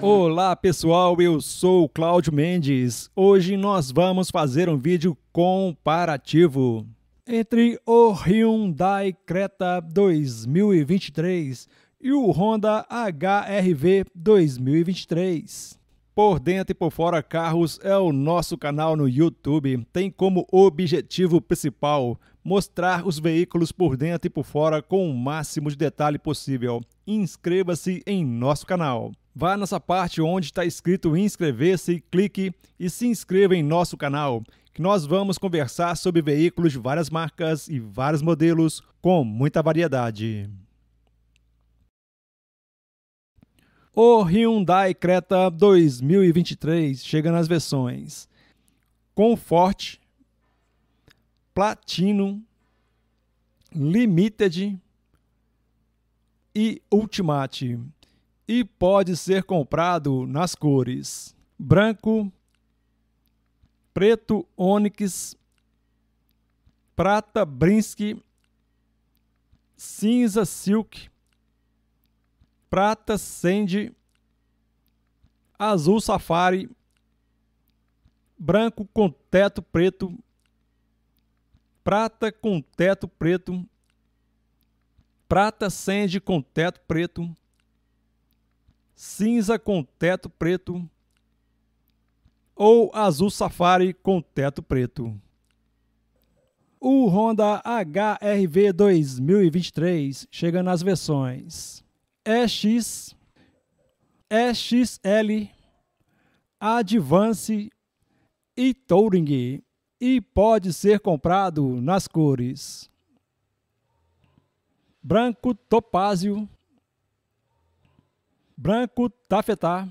Olá pessoal, eu sou Cláudio Mendes. Hoje nós vamos fazer um vídeo comparativo entre o Hyundai Creta 2023 e o Honda HRV 2023. Por dentro e por fora carros é o nosso canal no YouTube. Tem como objetivo principal mostrar os veículos por dentro e por fora com o máximo de detalhe possível. Inscreva-se em nosso canal. Vá nessa parte onde está escrito inscrever-se, clique e se inscreva em nosso canal, que nós vamos conversar sobre veículos de várias marcas e vários modelos com muita variedade. O Hyundai Creta 2023 chega nas versões Comfort Platinum, Limited e Ultimate. E pode ser comprado nas cores branco, preto ônix, prata brinsky, cinza silk, prata sand, azul safari, branco com teto preto, prata com teto preto, prata sende com teto preto, cinza com teto preto ou azul safari com teto preto. O Honda HRV 2023 chega nas versões EX, EXL, Advance e Touring e pode ser comprado nas cores branco topázio, branco tafetá,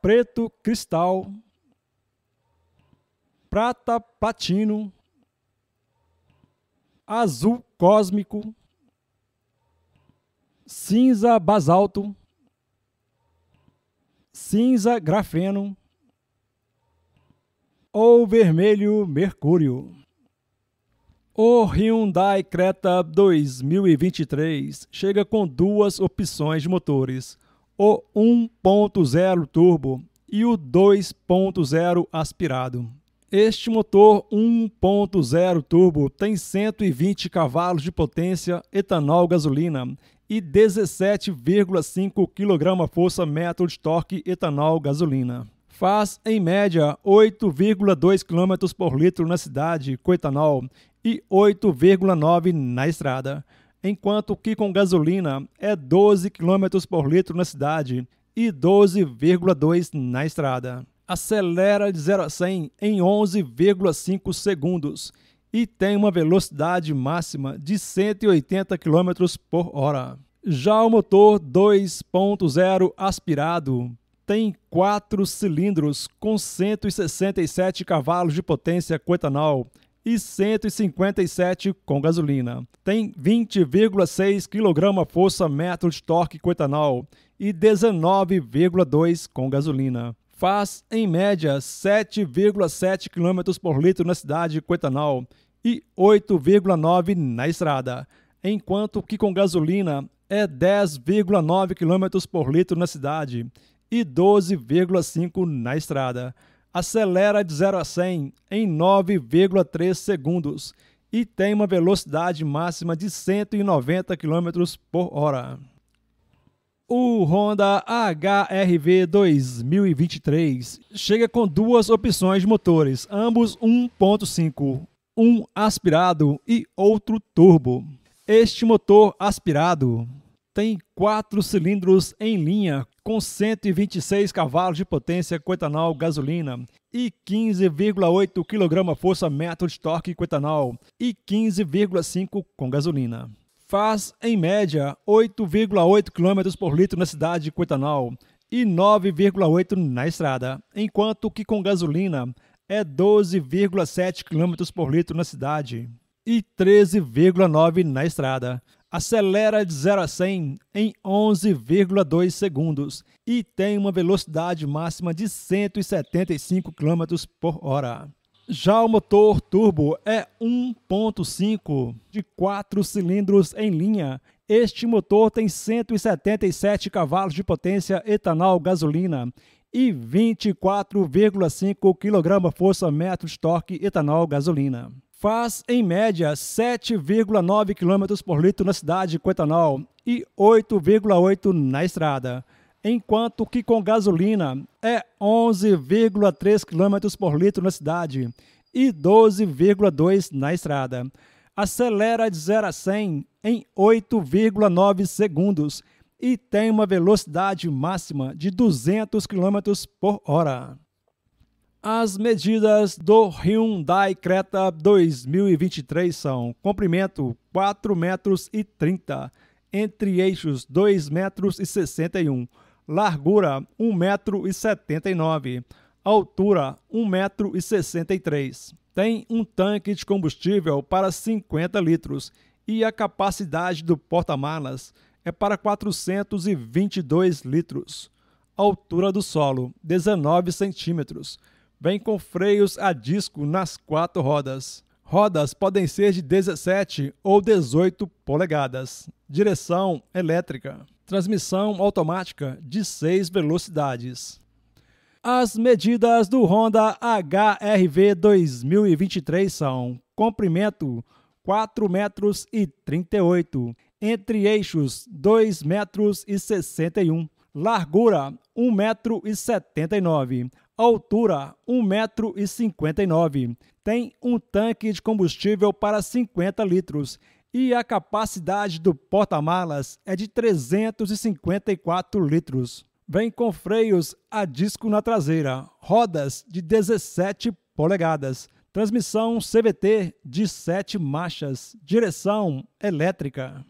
preto cristal, prata patino, azul cósmico, cinza basalto, cinza grafeno, ou vermelho mercúrio. O Hyundai Creta 2023 chega com duas opções de motores, o 1.0 turbo e o 2.0 aspirado. Este motor 1.0 turbo tem 120 cavalos de potência etanol gasolina e 17,5 kgfm de torque etanol gasolina faz, em média, 8,2 km por litro na cidade com etanol e 8,9 na estrada, enquanto que com gasolina é 12 km por litro na cidade e 12,2 na estrada. Acelera de 0 a 100 em 11,5 segundos e tem uma velocidade máxima de 180 km por hora. Já o motor 2.0 aspirado tem quatro cilindros com 167 cavalos de potência com etanol e 157 com gasolina. Tem 20,6 kgfm força metro de torque com etanol e 19,2 com gasolina. Faz, em média, 7,7 km por litro na cidade com etanol e 8,9 na estrada, enquanto que com gasolina é 10,9 km por litro na cidade e 12,5 na estrada. Acelera de 0 a 100 em 9,3 segundos e tem uma velocidade máxima de 190 km por hora. O Honda HRV 2023 chega com duas opções de motores, ambos 1.5, um aspirado e outro turbo. Este motor aspirado tem quatro cilindros em linha com 126 cavalos de potência com etanol gasolina e 15,8 kgfm de torque com etanol e 15,5 com gasolina. Faz, em média, 8,8 km por litro na cidade com etanol e 9,8 na estrada, enquanto que com gasolina é 12,7 km por litro na cidade e 13,9 na estrada. Acelera de 0 a 100 em 11,2 segundos e tem uma velocidade máxima de 175 km por hora. Já o motor turbo é 1.5 de 4 cilindros em linha. Este motor tem 177 cavalos de potência etanol gasolina e 24,5 kgf.m de torque etanol gasolina faz, em média, 7,9 km por litro na cidade com etanol e 8,8 na estrada, enquanto que com gasolina é 11,3 km por litro na cidade e 12,2 na estrada. Acelera de 0 a 100 em 8,9 segundos e tem uma velocidade máxima de 200 km por hora. As medidas do Hyundai Creta 2023 são comprimento 4,30 metros entre eixos 2,61 metros largura 1,79 metro altura 1,63 metro Tem um tanque de combustível para 50 litros e a capacidade do porta-malas é para 422 litros. Altura do solo 19 centímetros vem com freios a disco nas quatro rodas. Rodas podem ser de 17 ou 18 polegadas. Direção elétrica. Transmissão automática de 6 velocidades. As medidas do Honda HRV 2023 são: comprimento 4 metros e 38, entre eixos 2 metros e 61, largura 1 metro e 79, altura 1,59m. Tem um tanque de combustível para 50 litros e a capacidade do porta-malas é de 354 litros. Vem com freios a disco na traseira, rodas de 17 polegadas, transmissão CVT de 7 marchas, direção elétrica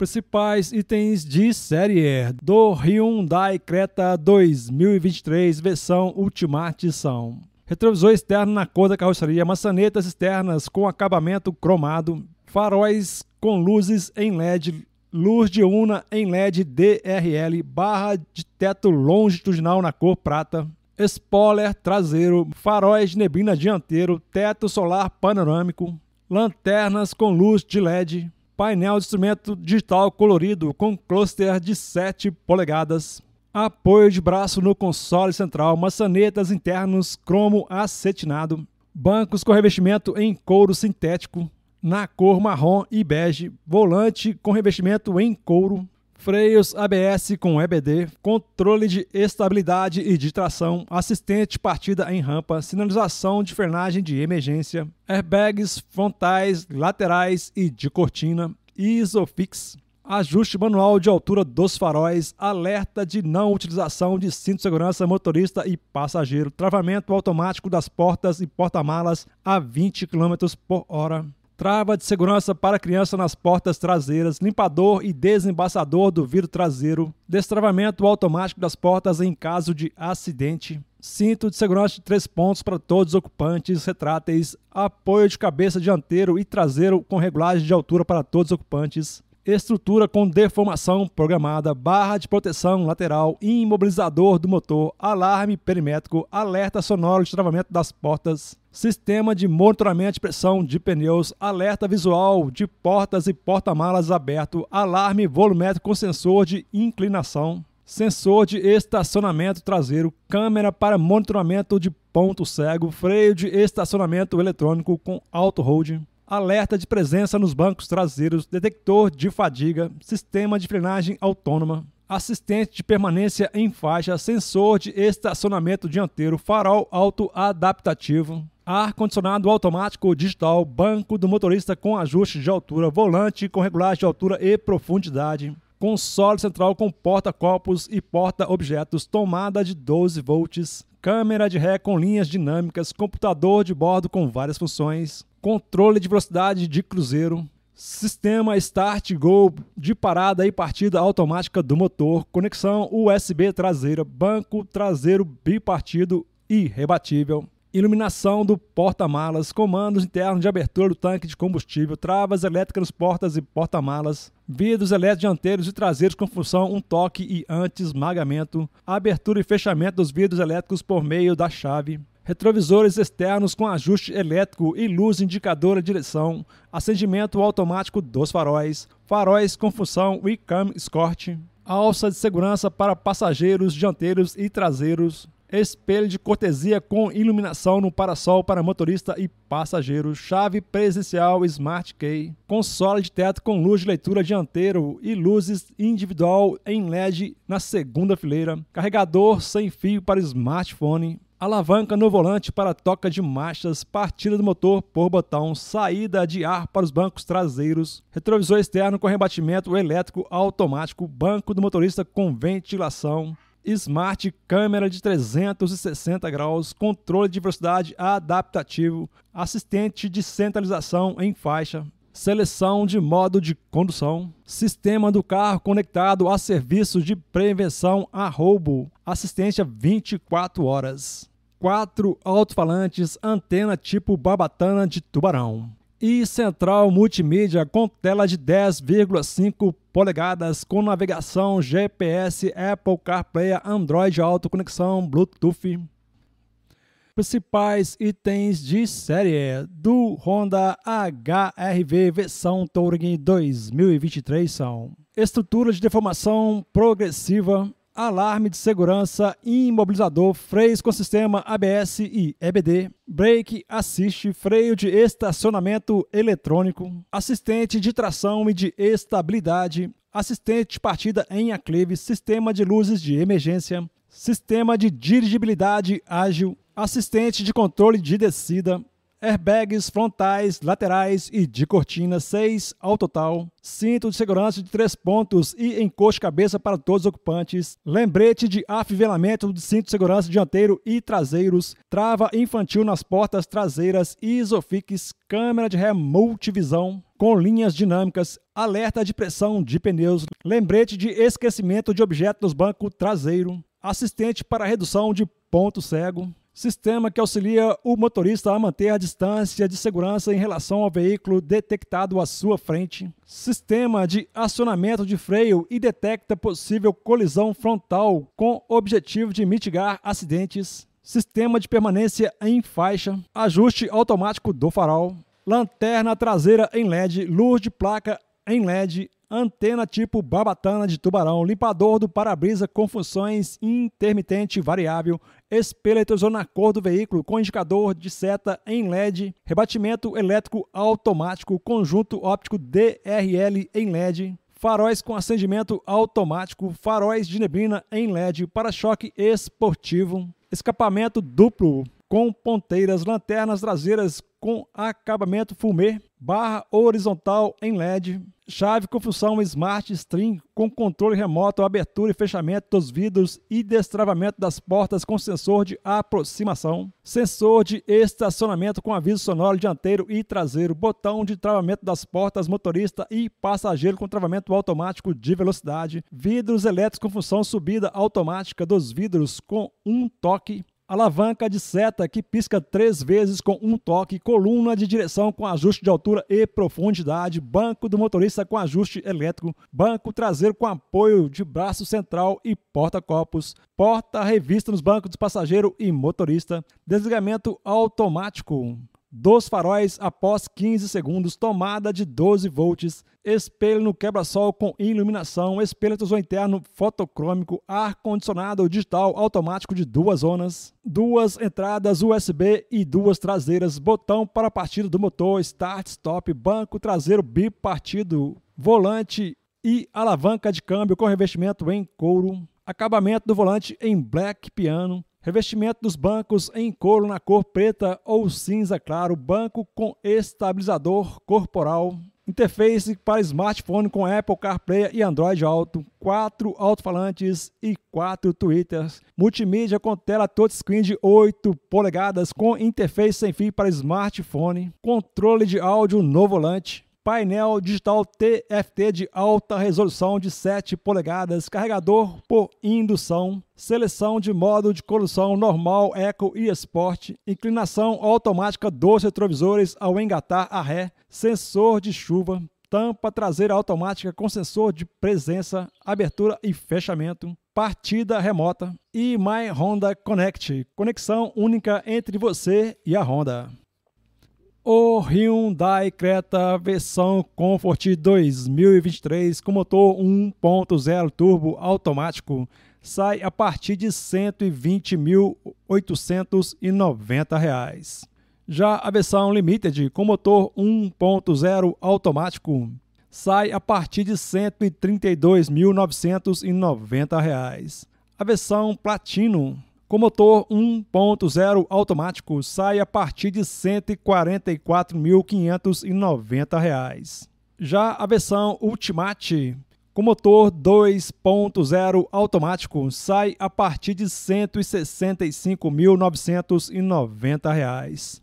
principais itens de série do Hyundai Creta 2023 versão Ultimate são retrovisor externo na cor da carroceria, maçanetas externas com acabamento cromado, faróis com luzes em LED, luz de una em LED DRL, barra de teto longitudinal na cor prata, spoiler traseiro, faróis de neblina dianteiro, teto solar panorâmico, lanternas com luz de LED, painel de instrumento digital colorido com cluster de 7 polegadas, apoio de braço no console central, maçanetas internos cromo acetinado, bancos com revestimento em couro sintético na cor marrom e bege, volante com revestimento em couro, Freios, ABS com EBD, controle de estabilidade e de tração, assistente partida em rampa, sinalização de frenagem de emergência, airbags frontais, laterais e de cortina, ISOFIX, ajuste manual de altura dos faróis, alerta de não utilização de cinto de segurança motorista e passageiro, travamento automático das portas e porta-malas a 20 km por hora trava de segurança para criança nas portas traseiras, limpador e desembaçador do vidro traseiro, destravamento automático das portas em caso de acidente, cinto de segurança de três pontos para todos os ocupantes retráteis, apoio de cabeça dianteiro e traseiro com regulagem de altura para todos os ocupantes, estrutura com deformação programada, barra de proteção lateral, imobilizador do motor, alarme perimétrico, alerta sonoro de travamento das portas, sistema de monitoramento de pressão de pneus, alerta visual de portas e porta-malas aberto, alarme volumétrico com sensor de inclinação, sensor de estacionamento traseiro, câmera para monitoramento de ponto cego, freio de estacionamento eletrônico com auto holding alerta de presença nos bancos traseiros, detector de fadiga, sistema de frenagem autônoma, assistente de permanência em faixa, sensor de estacionamento dianteiro, farol auto-adaptativo, ar-condicionado automático digital, banco do motorista com ajuste de altura, volante com regulagem de altura e profundidade, console central com porta-copos e porta-objetos, tomada de 12 volts, câmera de ré com linhas dinâmicas, computador de bordo com várias funções, controle de velocidade de cruzeiro, sistema start go de parada e partida automática do motor, conexão USB traseira, banco traseiro bipartido e rebatível, iluminação do porta-malas, comandos internos de abertura do tanque de combustível, travas elétricas nos portas e porta-malas, vidros elétricos dianteiros e traseiros com função um toque e anti-esmagamento, abertura e fechamento dos vidros elétricos por meio da chave, retrovisores externos com ajuste elétrico e luz indicadora direção, acendimento automático dos faróis, faróis com função e cam escort, alça de segurança para passageiros dianteiros e traseiros, espelho de cortesia com iluminação no parasol para motorista e passageiro, chave presencial Smart Key, console de teto com luz de leitura dianteiro e luzes individual em LED na segunda fileira, carregador sem fio para smartphone, alavanca no volante para toca de marchas, partida do motor por botão, saída de ar para os bancos traseiros, retrovisor externo com rebatimento elétrico automático, banco do motorista com ventilação, smart câmera de 360 graus, controle de velocidade adaptativo, assistente de centralização em faixa, seleção de modo de condução, sistema do carro conectado a serviços de prevenção a roubo, assistência 24 horas quatro alto-falantes antena tipo babatana de tubarão e central multimídia com tela de 10,5 polegadas com navegação GPS, Apple CarPlay, Android Auto, conexão Bluetooth. Principais itens de série é do Honda HRV versão Touring 2023 são: estrutura de deformação progressiva, alarme de segurança imobilizador, freios com sistema ABS e EBD, brake assist, freio de estacionamento eletrônico, assistente de tração e de estabilidade, assistente de partida em aclive, sistema de luzes de emergência, sistema de dirigibilidade ágil, assistente de controle de descida, airbags frontais, laterais e de cortina, 6 ao total, cinto de segurança de 3 pontos e encosto-cabeça para todos os ocupantes, lembrete de afivelamento de cinto de segurança dianteiro e traseiros, trava infantil nas portas traseiras, isofix, câmera de ré multivisão com linhas dinâmicas, alerta de pressão de pneus, lembrete de esquecimento de objetos nos bancos traseiro, assistente para redução de ponto cego, Sistema que auxilia o motorista a manter a distância de segurança em relação ao veículo detectado à sua frente. Sistema de acionamento de freio e detecta possível colisão frontal com objetivo de mitigar acidentes. Sistema de permanência em faixa. Ajuste automático do farol. Lanterna traseira em LED. Luz de placa em LED antena tipo barbatana de tubarão, limpador do para-brisa com funções intermitente variável, espelho na cor do veículo com indicador de seta em LED, rebatimento elétrico automático, conjunto óptico DRL em LED, faróis com acendimento automático, faróis de neblina em LED, para-choque esportivo, escapamento duplo com ponteiras, lanternas traseiras com acabamento fumê, barra horizontal em LED, chave com função Smart String com controle remoto, abertura e fechamento dos vidros e destravamento das portas com sensor de aproximação, sensor de estacionamento com aviso sonoro dianteiro e traseiro, botão de travamento das portas motorista e passageiro com travamento automático de velocidade, vidros elétricos com função subida automática dos vidros com um toque, alavanca de seta que pisca três vezes com um toque, coluna de direção com ajuste de altura e profundidade, banco do motorista com ajuste elétrico, banco traseiro com apoio de braço central e porta-copos, porta-revista nos bancos do passageiro e motorista, desligamento automático dos faróis após 15 segundos, tomada de 12 volts, espelho no quebra-sol com iluminação, espelho tesouro interno fotocrômico, ar-condicionado digital automático de duas zonas, duas entradas USB e duas traseiras, botão para partida do motor, start-stop, banco traseiro bipartido, volante e alavanca de câmbio com revestimento em couro, acabamento do volante em black piano, Revestimento dos bancos em couro na cor preta ou cinza claro, banco com estabilizador corporal, interface para smartphone com Apple CarPlay e Android Auto, quatro alto-falantes e quatro tweeters, multimídia com tela touchscreen de 8 polegadas com interface sem fio para smartphone, controle de áudio no volante, painel digital TFT de alta resolução de 7 polegadas, carregador por indução, seleção de modo de condução normal, eco e esporte, inclinação automática dos retrovisores ao engatar a ré, sensor de chuva, tampa traseira automática com sensor de presença, abertura e fechamento, partida remota e My Honda Connect, conexão única entre você e a Honda. O Hyundai Creta versão Comfort 2023 com motor 1.0 turbo automático sai a partir de R$ 120.890. Já a versão Limited com motor 1.0 automático sai a partir de R$ 132.990. A versão Platinum com motor 1.0 automático sai a partir de R$ 144.590. Já a versão Ultimate com motor 2.0 automático sai a partir de R$ 165.990.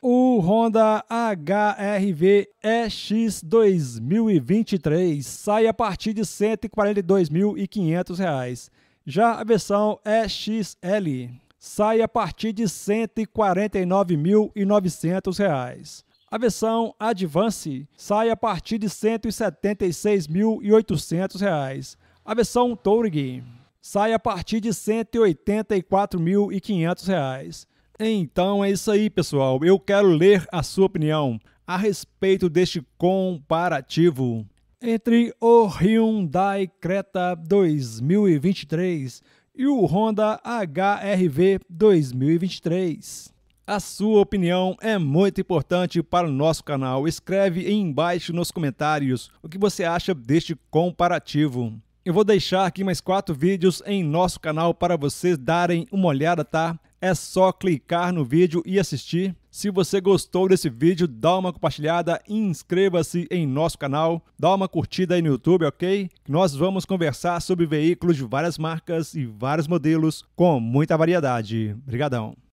O Honda HRV EX 2023 sai a partir de R$ 142.500. Já a versão EXL sai a partir de R$ 149.900. A versão Advance sai a partir de R$ 176.800. A versão Touring sai a partir de R$ 184.500. Então é isso aí, pessoal. Eu quero ler a sua opinião a respeito deste comparativo. Entre o Hyundai Creta 2023 e o Honda HRV 2023. A sua opinião é muito importante para o nosso canal. Escreve aí embaixo nos comentários o que você acha deste comparativo. Eu vou deixar aqui mais quatro vídeos em nosso canal para vocês darem uma olhada, tá? É só clicar no vídeo e assistir. Se você gostou desse vídeo, dá uma compartilhada, inscreva-se em nosso canal, dá uma curtida aí no YouTube, ok? Nós vamos conversar sobre veículos de várias marcas e vários modelos com muita variedade. Obrigadão!